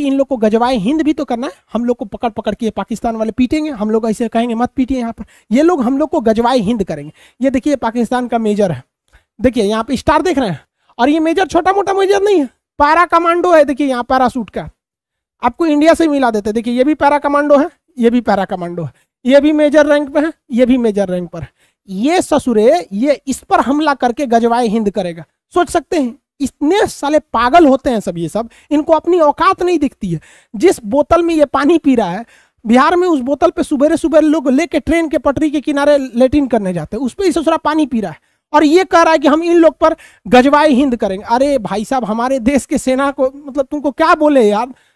कि इन लोग को गजवाए हिंद भी तो करना है हम लोग को पकड़ पकड़ के पाकिस्तान वाले पीटेंगे हम लोग ऐसे कहेंगे मत पीटिए यहाँ पर ये लोग हम लोग को गजवाए हिंद करेंगे ये देखिए पाकिस्तान का मेजर है देखिए यहाँ पे स्टार देख रहे हैं और ये मेजर छोटा मोटा मेजर नहीं है पारा कमांडो है देखिए यहाँ पैरासूट का आपको इंडिया से मिला देते देखिए ये भी पैरा कमांडो है ये भी पैरा कमांडो है ये भी मेजर रैंक पर है ये भी मेजर रैंक पर है ये ससुरे ये इस पर हमला करके गजवाए हिंद करेगा सोच सकते हैं इतने साले पागल होते हैं सब ये सब इनको अपनी औकात नहीं दिखती है जिस बोतल में ये पानी पी रहा है बिहार में उस बोतल पे सुबेरे सुबह लोग लेके ट्रेन के पटरी के किनारे लेटिन करने जाते हैं उस पर इसे पानी पी रहा है और ये कह रहा है कि हम इन लोग पर गजवाई हिंद करेंगे अरे भाई साहब हमारे देश के सेना को मतलब तुमको क्या बोले यार